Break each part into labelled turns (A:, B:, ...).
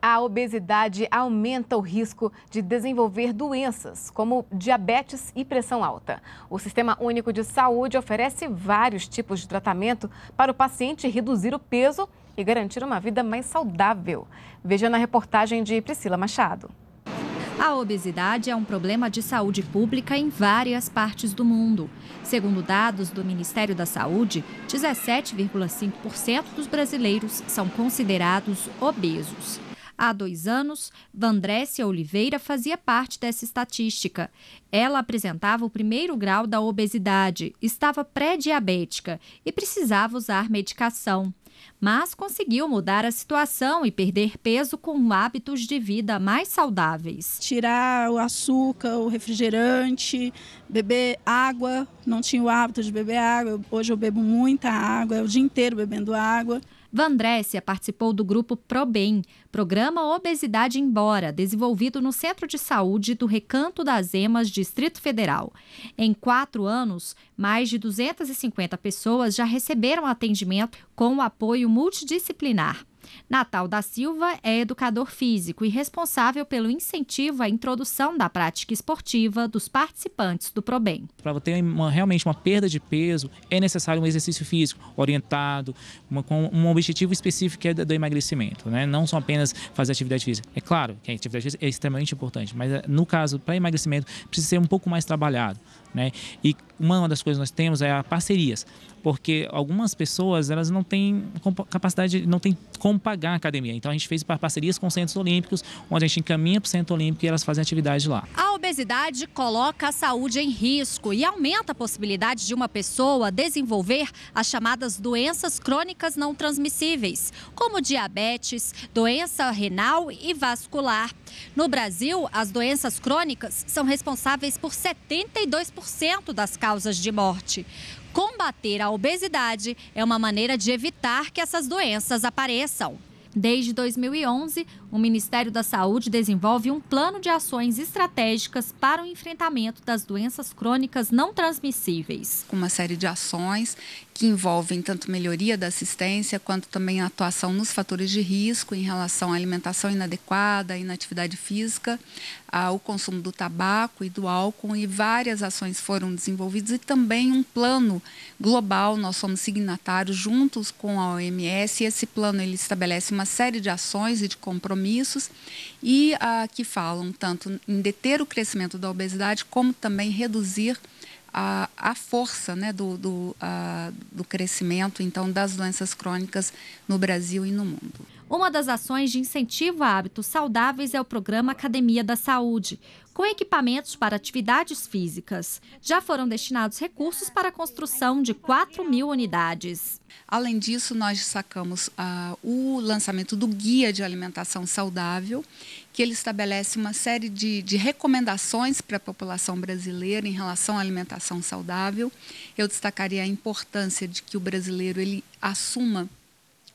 A: a obesidade aumenta o risco de desenvolver doenças como diabetes e pressão alta. O Sistema Único de Saúde oferece vários tipos de tratamento para o paciente reduzir o peso e garantir uma vida mais saudável. Veja na reportagem de Priscila Machado. A obesidade é um problema de saúde
B: pública em várias partes do mundo. Segundo dados do Ministério da Saúde, 17,5% dos brasileiros são considerados obesos. Há dois anos, Vandrécia Oliveira fazia parte dessa estatística. Ela apresentava o primeiro grau da obesidade, estava pré-diabética e precisava usar medicação mas conseguiu mudar a situação e perder peso com hábitos de vida mais saudáveis. Tirar o açúcar, o refrigerante, beber água. Não tinha o hábito de beber água. Hoje eu bebo muita água, É o dia inteiro bebendo água. Vandrécia participou do grupo ProBem, Programa Obesidade Embora, desenvolvido no Centro de Saúde do Recanto das Emas, Distrito Federal. Em quatro anos, mais de 250 pessoas já receberam atendimento com o apoio apoio multidisciplinar. Natal da Silva é educador físico e responsável pelo incentivo à introdução da prática esportiva dos participantes do ProBem.
C: Para ter uma, realmente uma perda de peso, é necessário um exercício físico orientado, uma, com um objetivo específico que é do emagrecimento, né? não só apenas fazer atividade física. É claro que a atividade física é extremamente importante, mas eh, no caso para emagrecimento precisa ser um pouco mais trabalhado. Né? E uma das coisas que nós temos é a parcerias, porque algumas pessoas elas não têm capacidade, não têm como pagar a academia. Então a gente fez parcerias com centros olímpicos, onde a gente encaminha para o centro olímpico e elas fazem atividade lá.
B: A obesidade coloca a saúde em risco e aumenta a possibilidade de uma pessoa desenvolver as chamadas doenças crônicas não transmissíveis, como diabetes, doença renal e vascular no Brasil, as doenças crônicas são responsáveis por 72% das causas de morte. Combater a obesidade é uma maneira de evitar que essas doenças apareçam. Desde 2011, o Ministério da Saúde desenvolve um plano de ações estratégicas para o enfrentamento
A: das doenças crônicas não transmissíveis. Uma série de ações que envolvem tanto melhoria da assistência quanto também a atuação nos fatores de risco em relação à alimentação inadequada, inatividade física, ao consumo do tabaco e do álcool e várias ações foram desenvolvidas e também um plano global, nós somos signatários juntos com a OMS e esse plano ele estabelece uma série de ações e de compromissos e que falam tanto em deter o crescimento da obesidade como também reduzir a, a força né, do, do, a, do crescimento então das doenças crônicas no Brasil e no mundo. Uma das ações de
B: incentivo a hábitos saudáveis é o programa Academia da Saúde, com equipamentos para atividades físicas. Já foram destinados recursos para a construção de 4 mil
A: unidades. Além disso, nós destacamos ah, o lançamento do Guia de Alimentação Saudável, que ele estabelece uma série de, de recomendações para a população brasileira em relação à alimentação saudável. Eu destacaria a importância de que o brasileiro ele assuma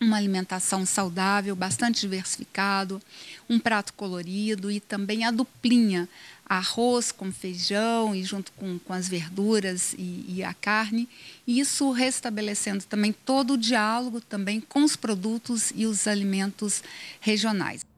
A: uma alimentação saudável, bastante diversificado, um prato colorido e também a duplinha, arroz com feijão e junto com, com as verduras e, e a carne, e isso restabelecendo também todo o diálogo também com os produtos e os alimentos regionais.